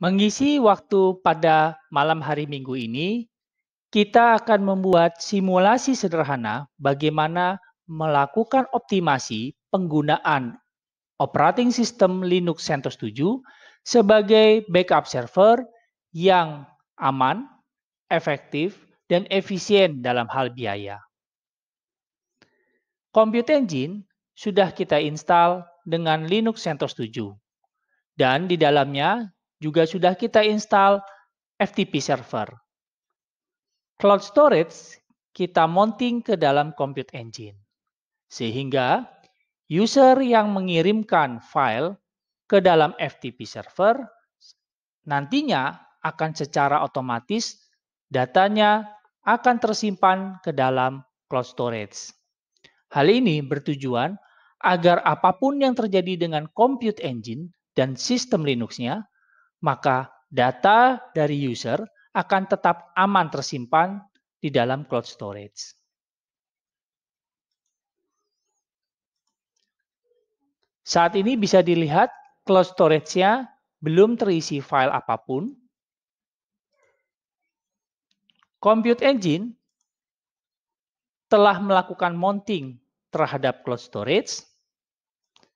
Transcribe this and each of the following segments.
Mengisi waktu pada malam hari Minggu ini, kita akan membuat simulasi sederhana bagaimana melakukan optimasi penggunaan operating system Linux CentOS 7 sebagai backup server yang aman, efektif, dan efisien dalam hal biaya. Compute Engine sudah kita install dengan Linux CentOS 7. Dan di dalamnya juga sudah kita install FTP server. Cloud storage kita mounting ke dalam compute engine. Sehingga user yang mengirimkan file ke dalam FTP server nantinya akan secara otomatis datanya akan tersimpan ke dalam cloud storage. Hal ini bertujuan agar apapun yang terjadi dengan compute engine dan sistem Linux-nya maka data dari user akan tetap aman tersimpan di dalam cloud storage. Saat ini bisa dilihat cloud storage-nya belum terisi file apapun. Compute Engine telah melakukan mounting terhadap cloud storage.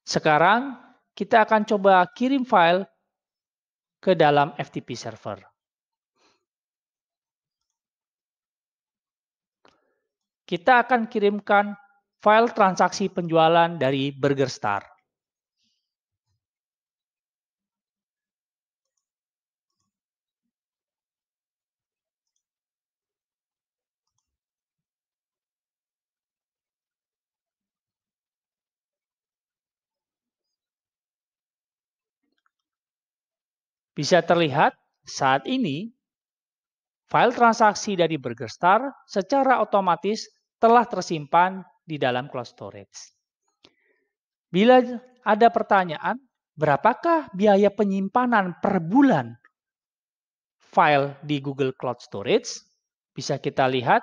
Sekarang kita akan coba kirim file ke dalam FTP server. Kita akan kirimkan file transaksi penjualan dari Burger Star. Bisa terlihat saat ini file transaksi dari Burgerstar secara otomatis telah tersimpan di dalam cloud storage. Bila ada pertanyaan, berapakah biaya penyimpanan per bulan file di Google Cloud Storage? Bisa kita lihat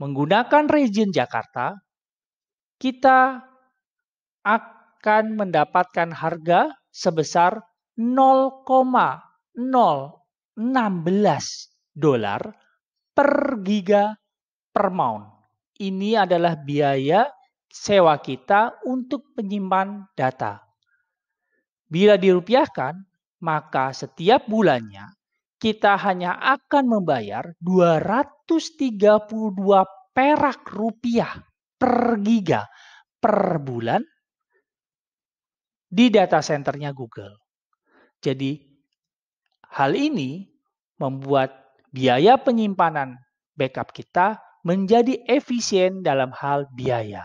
menggunakan region Jakarta, kita akan mendapatkan harga sebesar 0,016 dolar per giga per mount. Ini adalah biaya sewa kita untuk penyimpan data. Bila dirupiahkan, maka setiap bulannya kita hanya akan membayar 232 perak rupiah per giga per bulan di data centernya Google. Jadi hal ini membuat biaya penyimpanan backup kita menjadi efisien dalam hal biaya.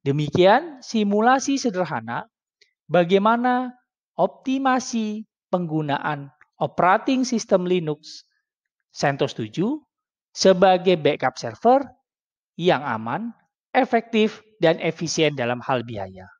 Demikian simulasi sederhana bagaimana optimasi penggunaan operating system Linux CentOS 7 sebagai backup server yang aman, efektif, dan efisien dalam hal biaya.